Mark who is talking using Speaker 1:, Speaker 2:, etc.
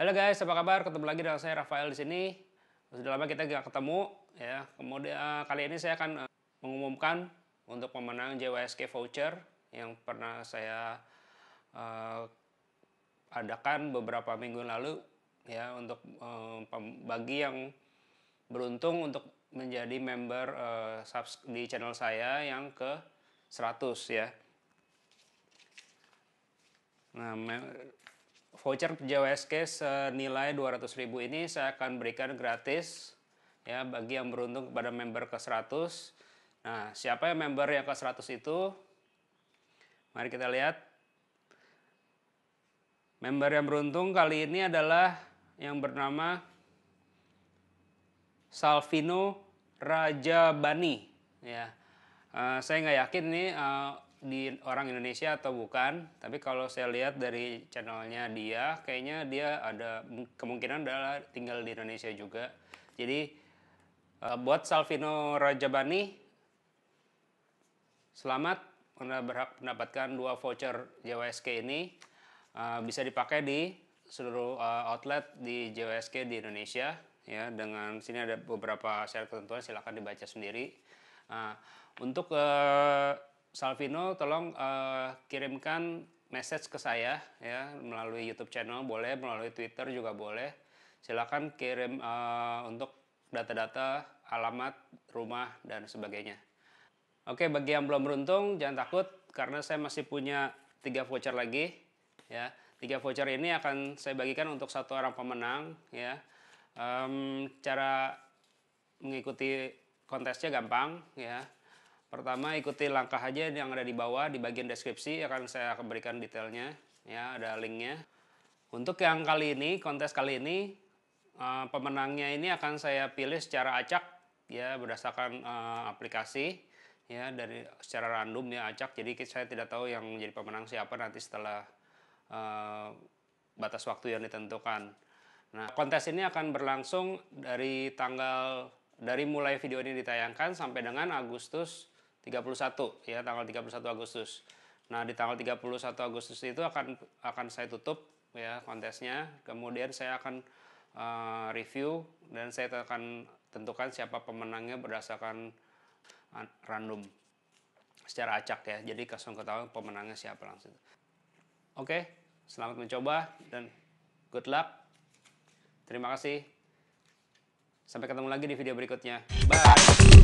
Speaker 1: Halo guys, apa kabar? Ketemu lagi dengan saya Rafael di sini. Sudah lama kita tidak ketemu, ya. Kemudian eh, kali ini saya akan eh, mengumumkan untuk pemenang JWSK voucher yang pernah saya uh, adakan beberapa minggu lalu, ya, untuk uh, bagi yang beruntung untuk menjadi member uh, subs di channel saya yang ke 100 ya. Nah, voucher JWSK senilai 200 ribu ini saya akan berikan gratis ya bagi yang beruntung kepada member ke 100 Nah, siapa yang member yang ke 100 itu? Mari kita lihat. Member yang beruntung kali ini adalah yang bernama Salvino Raja Bani. Ya, uh, saya nggak yakin nih. uh, di orang Indonesia atau bukan, tapi kalau saya lihat dari channelnya dia, kayaknya dia ada kemungkinan adalah tinggal di Indonesia juga. Jadi uh, buat Salvino Rajabani, selamat Anda berhak mendapatkan dua voucher JWSK ini. Uh, bisa dipakai di seluruh uh, outlet di JWSK di Indonesia ya dengan sini ada beberapa share ketentuan silahkan dibaca sendiri. Uh, untuk uh, Salvino tolong uh, kirimkan message ke saya ya melalui YouTube channel boleh melalui Twitter juga boleh silakan kirim uh, untuk data-data alamat rumah dan sebagainya oke bagi yang belum beruntung jangan takut karena saya masih punya tiga voucher lagi ya tiga voucher ini akan saya bagikan untuk satu orang pemenang ya um, cara mengikuti kontesnya gampang ya Pertama ikuti langkah aja yang ada di bawah di bagian deskripsi akan saya berikan detailnya ya ada linknya. Untuk yang kali ini kontes kali ini eh, pemenangnya ini akan saya pilih secara acak ya berdasarkan eh, aplikasi ya dari secara random ya acak jadi saya tidak tahu yang menjadi pemenang siapa nanti setelah eh, batas waktu yang ditentukan. Nah, kontes ini akan berlangsung dari tanggal dari mulai video ini ditayangkan sampai dengan Agustus 31 ya tanggal 31 Agustus. Nah, di tanggal 31 Agustus itu akan akan saya tutup ya kontesnya. Kemudian saya akan uh, review dan saya akan tentukan siapa pemenangnya berdasarkan random secara acak ya. Jadi langsung ketahuan pemenangnya siapa langsung. Oke, selamat mencoba dan good luck. Terima kasih. Sampai ketemu lagi di video berikutnya. Bye.